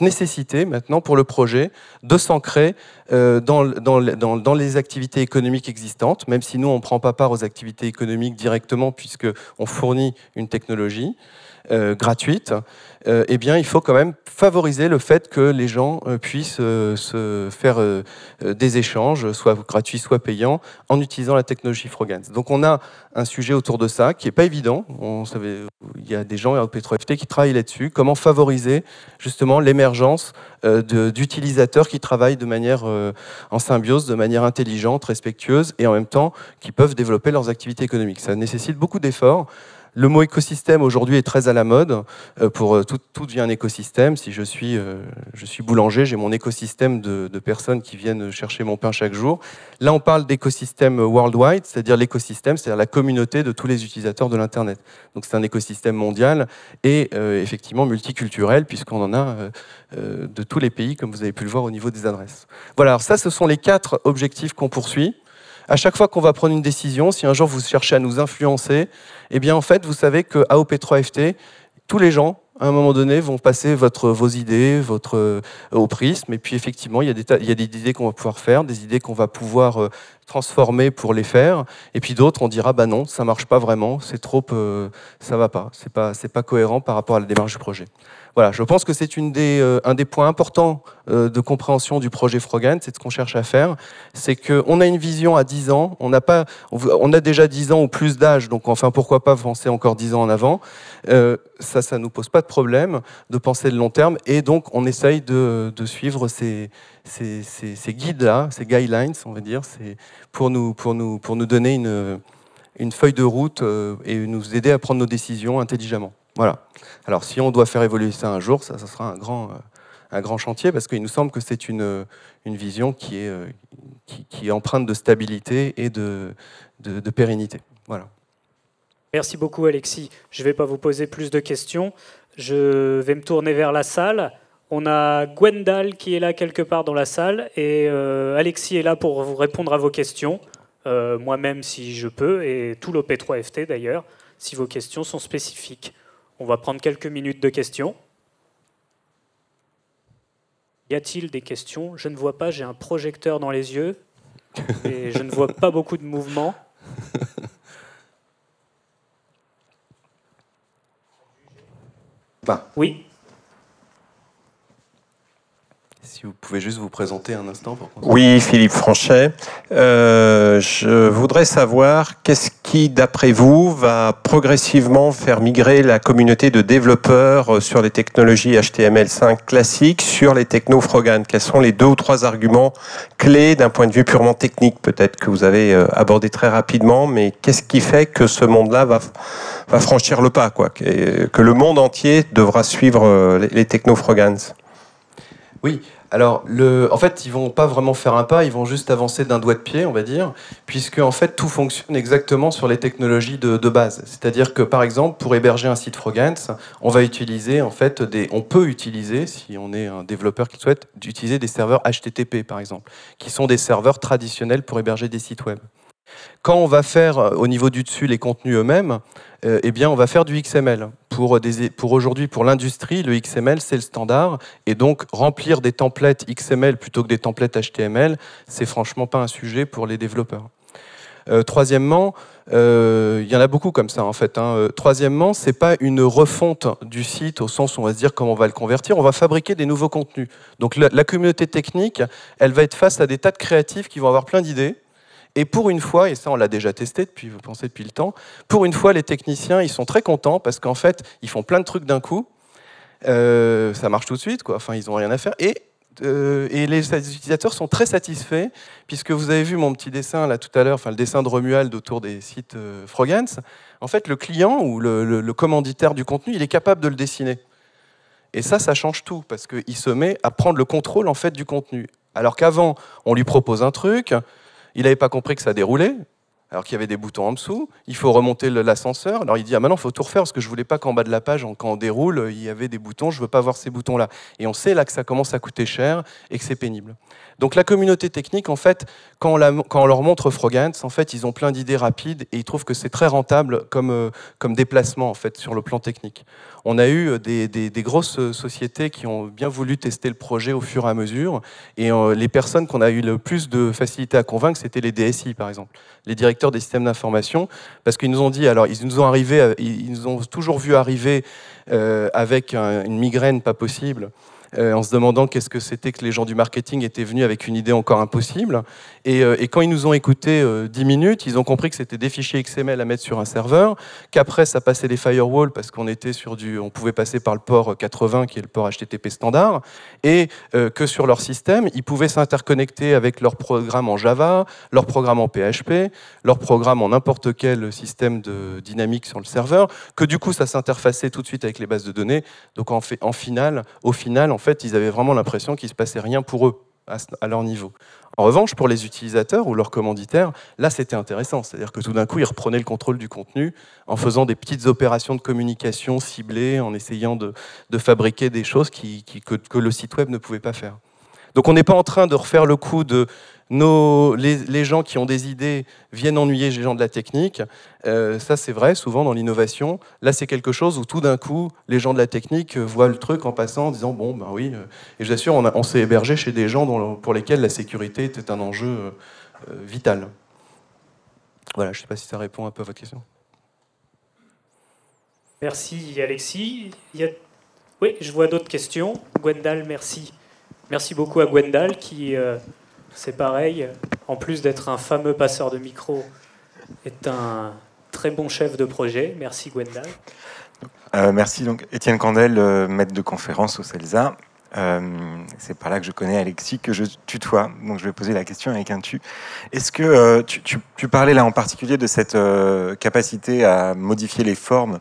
nécessité maintenant pour le projet de s'ancrer dans, dans, les activités économiques existantes, même si nous on ne prend pas part aux activités économiques directement puisqu'on fournit une technologie. Euh, gratuite, euh, eh bien, il faut quand même favoriser le fait que les gens euh, puissent se faire des échanges, soit gratuits, soit payants, en utilisant la technologie Frogans. Donc, on a un sujet autour de ça qui n'est pas évident. On savait, il y a des gens à p 3 ft qui travaillent là-dessus. Comment favoriser justement l'émergence d'utilisateurs qui travaillent de manière en symbiose, de manière intelligente, respectueuse et en même temps qui peuvent développer leurs activités économiques. Ça nécessite beaucoup d'efforts. Le mot écosystème aujourd'hui est très à la mode. Euh, pour euh, tout, tout devient un écosystème. Si je suis, euh, je suis boulanger, j'ai mon écosystème de, personnes qui viennent chercher mon pain chaque jour. Là, on parle d'écosystème worldwide, c'est-à-dire l'écosystème, c'est-à-dire la communauté de tous les utilisateurs de l'internet. Donc c'est un écosystème mondial et effectivement multiculturel puisqu'on en a de tous les pays, comme vous avez pu le voir au niveau des adresses. Voilà. ça, ce sont les quatre objectifs qu'on poursuit à chaque fois qu'on va prendre une décision, si un jour vous cherchez à nous influencer, eh bien en fait, vous savez que AOP3FT, tous les gens, à un moment donné, vont passer votre, vos idées votre, euh, au prisme. Et puis effectivement, il y a des, il y a des idées qu'on va pouvoir faire, des idées qu'on va pouvoir euh, transformer pour les faire. Et puis d'autres, on dira, bah non, ça marche pas vraiment, c'est trop, euh, ça va pas, c'est pas, c'est pas cohérent par rapport à la démarche du projet. Voilà, je pense que c'est euh, un des points importants euh, de compréhension du projet Frogan, c'est ce qu'on cherche à faire, c'est qu'on a une vision à 10 ans, on a, pas, on a déjà 10 ans ou plus d'âge, donc enfin pourquoi pas penser encore 10 ans en avant, euh, ça, ça ne nous pose pas de problème de penser de long terme, et donc on essaye de, suivre ces, guides-là, ces guidelines, on va dire, pour nous, donner une feuille de route et nous aider à prendre nos décisions intelligemment. Voilà. Alors si on doit faire évoluer ça un jour, ça, sera euh, un grand, chantier parce qu'il nous semble que c'est une, vision euh, qui est, empreinte de stabilité et de, pérennité. Voilà. Merci beaucoup Alexis. Je ne vais pas vous poser plus de questions. Je vais me tourner vers la salle. On a Gwendal qui est là quelque part dans la salle et euh, Alexis est là pour vous répondre à vos questions, moi-même si je peux, et tout l'OP3FT d'ailleurs, si vos questions sont spécifiques. On va prendre quelques minutes de questions. Y a-t-il des questions Je ne vois pas, j'ai un projecteur dans les yeux et je ne vois pas beaucoup de mouvement. Oui. Si vous pouvez juste vous présenter un instant. Oui, Philippe Franchet. Euh, je voudrais savoir qu'est-ce qui, d'après vous, va progressivement faire migrer la communauté de développeurs euh, sur les technologies HTML5 classiques, sur les techno Quels sont les deux ou trois arguments clés d'un point de vue purement technique, peut-être que vous avez euh, abordé très rapidement, mais qu'est-ce qui fait que ce monde-là va, franchir le pas, quoi, euh, que, le monde entier devra suivre les techno Frogans oui, alors le, en fait, ils vont pas vraiment faire un pas, ils vont juste avancer d'un doigt de pied, on va dire, puisque en fait tout fonctionne exactement sur les technologies de, base. C'est-à-dire que par exemple, pour héberger un site Frogans, on va utiliser en fait des, on peut utiliser, si on est un développeur qui souhaite, d'utiliser des serveurs HTTP par exemple, qui sont des serveurs traditionnels pour héberger des sites web. Quand on va faire euh, au niveau du dessus les contenus eux-mêmes, euh, eh bien on va faire du XML. Euh, pour, aujourd'hui, pour l'industrie, le XML c'est le standard, et donc remplir des templates XML plutôt que des templates HTML, c'est franchement pas un sujet pour les développeurs. troisièmement, il y en a beaucoup comme ça en fait. Hein. Troisièmement, c'est pas une refonte du site au sens où on va se dire comment on va le convertir, on va fabriquer des nouveaux contenus. Donc la communauté technique, elle va être face à des tas de créatifs qui vont avoir plein d'idées et pour une fois, et ça on l'a déjà testé depuis, vous pensez depuis le temps, pour une fois les techniciens ils sont très contents parce qu'en fait ils font plein de trucs d'un coup, euh, ça marche tout de suite, quoi. Enfin ils n'ont rien à faire. Et euh, et les utilisateurs sont très satisfaits, puisque vous avez vu mon petit dessin là tout à l'heure, enfin le dessin de Romuald autour des sites euh, Frogans, En fait, le client ou le, le, commanditaire du contenu, il est capable de le dessiner. Et ça, ça change tout, parce qu'il se met à prendre le contrôle en fait du contenu. Alors qu'avant, on lui propose un truc, il n'avait pas compris que ça déroulait, alors qu'il y avait des boutons en dessous, il faut remonter l'ascenseur. Alors il dit, ah maintenant, il faut tout refaire, parce que je ne voulais pas qu'en bas de la page, quand on déroule, il y avait des boutons, je ne veux pas voir ces boutons-là. Et on sait là que ça commence à coûter cher et que c'est pénible. Donc la communauté technique, en fait, quand on, quand leur montre Frogance, en fait, ils ont plein d'idées rapides et ils trouvent que c'est très rentable comme, euh, comme déplacement, en fait, sur le plan technique. On a eu euh, des, des, grosses euh, sociétés qui ont bien voulu tester le projet au fur et à mesure, et les personnes qu'on a eu le plus de facilité à convaincre, c'était les DSI, par exemple, les directeurs des systèmes d'information, parce qu'ils nous ont dit, alors ils nous ont arrivé, ils nous ont toujours vu arriver euh, avec une migraine pas possible, euh, en se demandant qu'est-ce que c'était que les gens du marketing étaient venus avec une idée encore impossible. Et, euh, quand ils nous ont écouté euh, dix 10 minutes, ils ont compris que c'était des fichiers XML à mettre sur un serveur, qu'après ça passait des firewalls parce qu'on était sur du, on pouvait passer par le port 80 qui est le port HTTP standard, et que sur leur système, ils pouvaient s'interconnecter avec leur programme en Java, leur programme en PHP, leur programme en n'importe quel système de dynamique sur le serveur, que du coup ça s'interfaçait tout de suite avec les bases de données. Donc en, fait, en final, au final, en fait, ils avaient vraiment l'impression qu'il ne se passait rien pour eux à leur niveau. En revanche, pour les utilisateurs ou leurs commanditaires, là c'était intéressant, c'est-à-dire que tout d'un coup ils reprenaient le contrôle du contenu en faisant des petites opérations de communication ciblées, en essayant de, fabriquer des choses qui, que, le site web ne pouvait pas faire. Donc on n'est pas en train de refaire le coup de les, gens qui ont des idées viennent ennuyer les gens de la technique. Euh, ça, c'est vrai, souvent dans l'innovation. Là, c'est quelque chose où tout d'un coup, les gens de la technique voient le truc en passant en disant Bon, ben oui. Euh, et je on, on s'est hébergé chez des gens pour lesquels la sécurité était un enjeu euh, vital. Voilà, je ne sais pas si ça répond un peu à votre question. Merci, Alexis. Oui, je vois d'autres questions. Gwendal, merci. Merci beaucoup à Gwendal qui c'est pareil, en plus d'être un fameux passeur de micro, est un très bon chef de projet. Merci Gwenda. Euh, merci donc Étienne Candel, euh, maître de conférence au CELSA. Euh, c'est par là que je connais Alexis, que je tutoie. Donc je vais poser la question avec un tu. Est-ce que tu, tu, parlais là en particulier de cette capacité à modifier les formes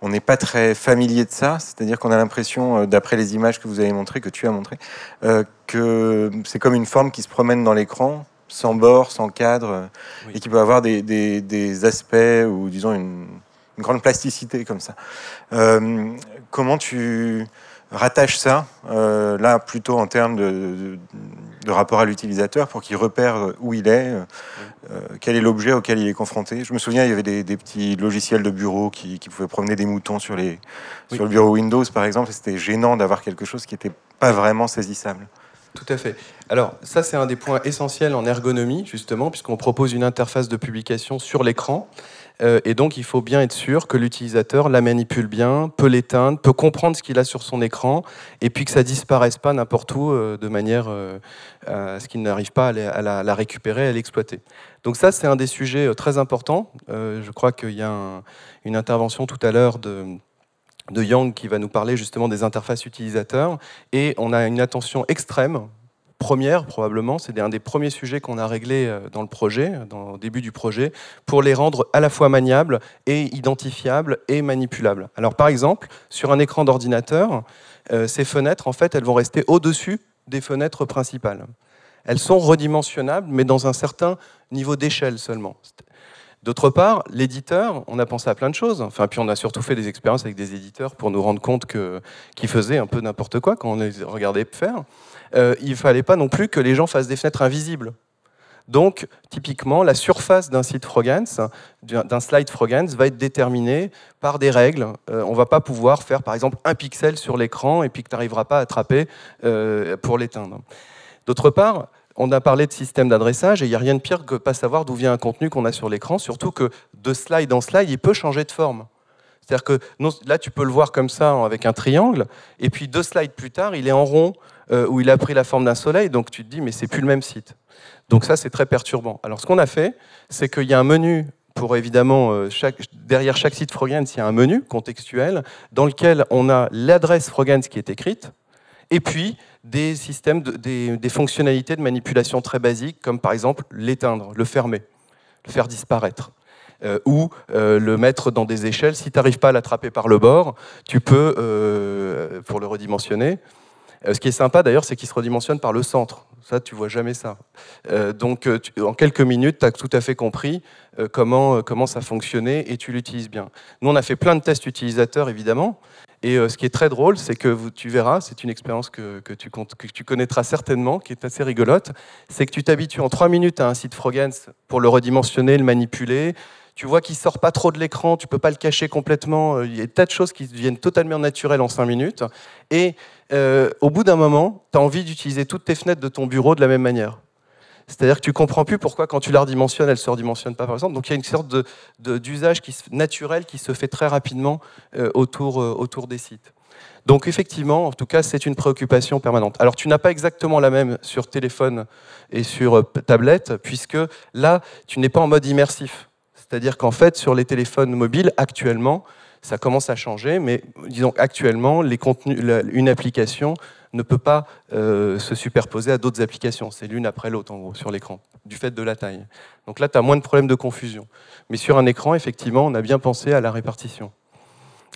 on n'est pas très familier de ça, c'est-à-dire qu'on a l'impression, euh, d'après les images que vous avez montrées, que tu as montrées, euh, que c'est comme une forme qui se promène dans l'écran, sans bord, sans cadre, et qui peut avoir des, aspects ou disons une, grande plasticité comme ça. Euh, comment tu rattaches ça, là plutôt en termes de, de rapport à l'utilisateur pour qu'il repère euh, où il est, euh, euh, quel est l'objet auquel il est confronté. Je me souviens, il y avait des, petits logiciels de bureau qui, pouvaient promener des moutons sur, les, sur le bureau Windows, par exemple. C'était gênant d'avoir quelque chose qui n'était pas vraiment saisissable. Tout à fait. Alors ça, c'est un des points essentiels en ergonomie, justement, puisqu'on propose une interface de publication sur l'écran. Euh, et donc, il faut bien être sûr que l'utilisateur la manipule bien, peut l'éteindre, peut comprendre ce qu'il a sur son écran, et puis que ça disparaisse pas n'importe où euh, de manière euh, à ce qu'il n'arrive pas à la, récupérer, à l'exploiter. Donc ça, c'est un des sujets très importants. je crois qu'il y a une intervention tout à l'heure de de Yang qui va nous parler justement des interfaces utilisateurs. Et on a une attention extrême première probablement, c'est un des premiers sujets qu'on a réglé euh, dans le projet, dans, au début du projet, pour les rendre à la fois maniables et identifiables et manipulables. Alors par exemple, sur un écran d'ordinateur, euh, ces fenêtres, en fait, elles vont rester au-dessus des fenêtres principales. Elles sont redimensionnables, mais dans un certain niveau d'échelle seulement. D'autre part, l'éditeur, on a pensé à plein de choses. Enfin, puis on a surtout fait des expériences avec des éditeurs pour nous rendre compte qu'ils faisaient un peu n'importe quoi quand on les regardait faire. Euh, il ne fallait pas non plus que les gens fassent des fenêtres invisibles. Donc, typiquement, la surface d'un site Frogance, d'un slide Frogance, va être déterminée par des règles. Euh, on ne va pas pouvoir faire, par exemple, un pixel sur l'écran et puis que tu n'arriveras pas à attraper euh, pour l'éteindre. D'autre part, on a parlé de système d'adressage et il n'y a rien de pire que de pas savoir d'où vient un contenu qu'on a sur l'écran, surtout que de slide en slide, il peut changer de forme. C'est-à-dire que non, là, tu peux le voir comme ça, avec un triangle, et puis deux slides plus tard, il est en rond, euh, où il a pris la forme d'un soleil, donc tu te dis, mais c'est plus le même site. Donc ça, c'est très perturbant. Alors ce qu'on a fait, c'est qu'il y a un menu pour évidemment, euh, derrière chaque site Frogans, il y a un menu contextuel dans lequel on a l'adresse Frogans qui est écrite, et puis des systèmes, des, des, fonctionnalités de manipulation très basiques, comme par exemple l'éteindre, le fermer, le faire disparaître. Euh, ou euh, le mettre dans des échelles. Si tu n'arrives pas à l'attraper par le bord, tu peux, euh, pour le redimensionner, ce qui est sympa d'ailleurs, c'est qu'il se redimensionne par le centre. Ça, tu vois jamais ça. donc, en quelques minutes, tu as tout à fait compris comment, comment ça fonctionnait et tu l'utilises bien. Nous, on a fait plein de tests utilisateurs, évidemment. Et ce qui est très drôle, c'est que tu verras, c'est une expérience que, tu, connaîtras certainement, qui est assez rigolote, c'est que tu t'habitues en trois minutes à un site Frogans pour le redimensionner, le manipuler, tu vois qu'il sort pas trop de l'écran, tu peux pas le cacher complètement, euh, il y a des tas de choses qui deviennent totalement naturelles en 5 minutes, et euh, au bout d'un moment, tu as envie d'utiliser toutes tes fenêtres de ton bureau de la même manière. C'est-à-dire que tu comprends plus pourquoi quand tu la redimensionnes, elle se redimensionne pas, par exemple. Donc il y a une sorte d'usage qui naturel qui se fait très rapidement euh, autour, autour des sites. Donc effectivement, en tout cas, c'est une préoccupation permanente. Alors tu n'as pas exactement la même sur téléphone et sur tablette, puisque là, tu n'es pas en mode immersif. C'est-à-dire qu'en fait, sur les téléphones mobiles, actuellement, ça commence à changer, mais disons actuellement, une application ne peut pas euh, se superposer à d'autres applications. C'est l'une après l'autre, en gros, sur l'écran, du fait de la taille. Donc là, tu as moins de problèmes de confusion. Mais sur un écran, effectivement, on a bien pensé à la répartition.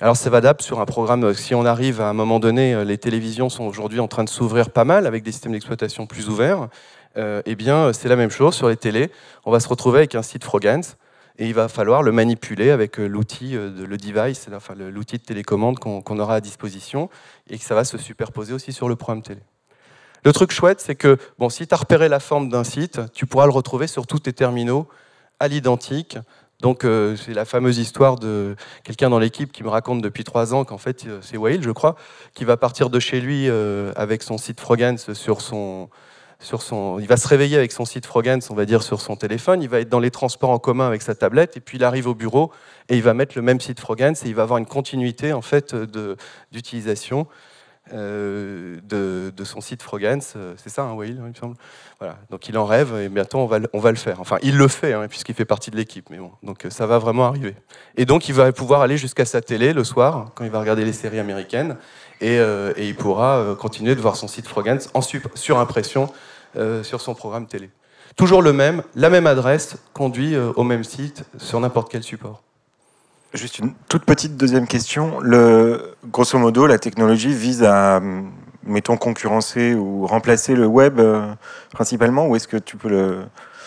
Alors c'est valable sur un programme, euh, si on arrive à un moment donné, euh, les télévisions sont aujourd'hui en train de s'ouvrir pas mal avec des systèmes d'exploitation plus ouverts, eh bien c'est la même chose sur les télés. On va se retrouver avec un site Frogans et il va falloir le manipuler avec euh, l'outil, euh, de, le device, enfin, l'outil de télécommande qu'on aura à disposition, et que ça va se superposer aussi sur le programme télé. Le truc chouette, c'est que bon, si tu as repéré la forme d'un site, tu pourras le retrouver sur tous tes terminaux à l'identique. Donc euh, c'est la fameuse histoire de quelqu'un dans l'équipe qui me raconte depuis trois ans qu'en fait c'est Wael, je crois, qui va partir de chez lui avec son site Frogans sur son, il va se réveiller avec son site Frogans, on va dire, sur son téléphone, il va être dans les transports en commun avec sa tablette, et puis il arrive au bureau et il va mettre le même site Frogans et il va avoir une continuité en fait euh, d'utilisation euh, de, son site Frogan's, euh, C'est ça, hein, Wail, hein, il me semble. Voilà. Donc il en rêve et bientôt on va, le faire. Enfin, il le fait hein, puisqu'il fait partie de l'équipe. Mais bon, donc euh, ça va vraiment arriver. Et donc il va pouvoir aller jusqu'à sa télé le soir quand il va regarder les séries américaines et, il pourra continuer de voir son site Frogan's en surimpression sur son programme télé. Toujours le même, la même adresse conduit au même site sur n'importe quel support. Juste une toute petite deuxième question. Le, grosso modo, la technologie vise à, mettons, concurrencer ou remplacer le web euh, principalement, ou est-ce que tu peux le...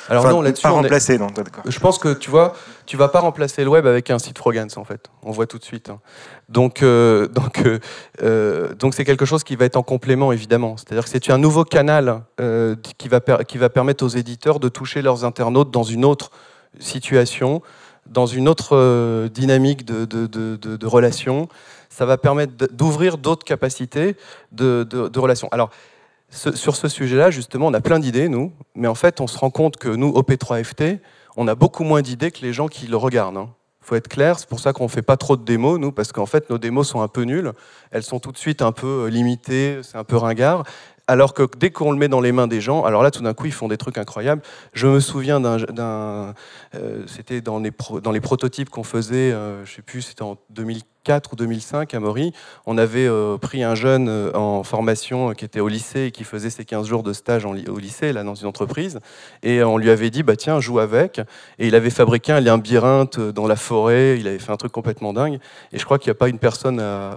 Alors non, là pas remplacer, Je pense que tu vois, tu vas pas remplacer le web avec un site Frogans en fait. On voit tout de suite. Hein. Donc, euh, donc, euh, donc c'est quelque chose qui va être en complément évidemment. C'est-à-dire que c'est un nouveau canal qui va qui va permettre aux éditeurs de toucher leurs internautes dans une autre situation dans une autre euh, dynamique de, de, de, relations. Ça va permettre d'ouvrir d'autres capacités de, relation. Alors, sur ce sujet-là, justement, on a plein d'idées, nous, mais en fait, on se rend compte que nous, OP3FT, on a beaucoup moins d'idées que les gens qui le regardent. Hein faut être clair, c'est pour ça qu'on ne fait pas trop de démos, nous, parce qu'en fait, nos démos sont un peu nulles, elles sont tout de suite un peu euh, limitées, c'est un peu ringard, alors que dès qu'on le met dans les mains des gens, alors là, tout d'un coup, ils font des trucs incroyables. Je me souviens d'un... Euh, c'était dans les, dans les prototypes qu'on faisait, euh, je sais plus, c'était en 2004 ou 2005 à Maury. On avait euh, pris un jeune en formation qui était au lycée et qui faisait ses 15 jours de stage au lycée, là, dans une entreprise. Et on lui avait dit, bah tiens, joue avec. Et il avait fabriqué un labyrinthe dans la forêt, il avait fait un truc complètement dingue. Et je crois qu'il n'y a pas une personne... À,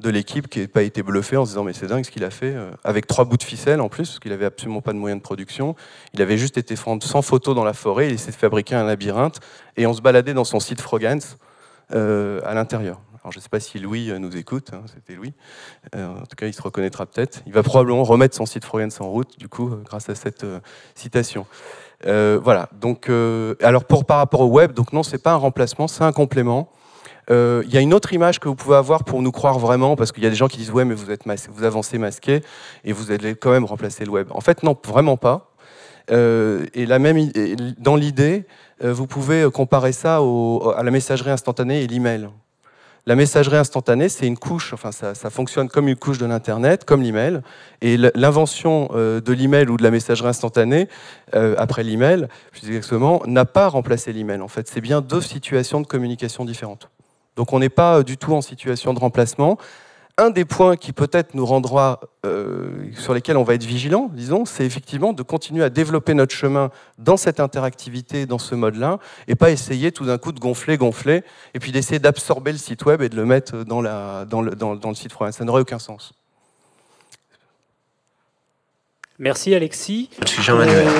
de l'équipe qui n'a pas été bluffée en se disant mais c'est dingue ce qu'il a fait, euh, avec trois bouts de ficelle en plus, parce qu'il avait absolument pas de moyens de production. Il avait juste été prendre 100 photos dans la forêt, il essayait de fabriquer un labyrinthe, et on se baladait dans son site Frogans euh, à l'intérieur. Alors je ne sais pas si Louis euh, nous écoute, hein, c'était Louis. en tout cas, il se reconnaîtra peut-être. Il va probablement remettre son site Frogans en route, du coup, grâce à cette citation. voilà. Donc, alors pour par rapport au web, donc non, c'est pas un remplacement, c'est un complément. Euh, il y a une autre image que vous pouvez avoir pour nous croire vraiment, parce qu'il y a des gens qui disent ouais mais vous êtes vous avancez masqué et vous allez quand même remplacer le web. En fait non, vraiment pas. Euh, et la même dans l'idée, euh, vous pouvez comparer ça à la messagerie instantanée et l'email. La messagerie instantanée, c'est une couche, enfin ça, ça, fonctionne comme une couche de l'internet, comme l'email. Et l'invention de l'email ou de la messagerie instantanée euh, après l'email, plus exactement, n'a pas remplacé l'email. En fait, c'est bien deux situations de communication différentes. Donc on n'est pas euh, du tout en situation de remplacement. Un des points qui peut-être nous rendra, euh, sur lesquels on va être vigilant, disons, c'est effectivement de continuer à développer notre chemin dans cette interactivité, dans ce mode-là, et pas essayer tout d'un coup de gonfler, gonfler, et puis d'essayer d'absorber le site web et de le mettre dans, la, le, dans, le site Ça n'aurait aucun sens. Merci Alexis. Je suis Jean-Manuel.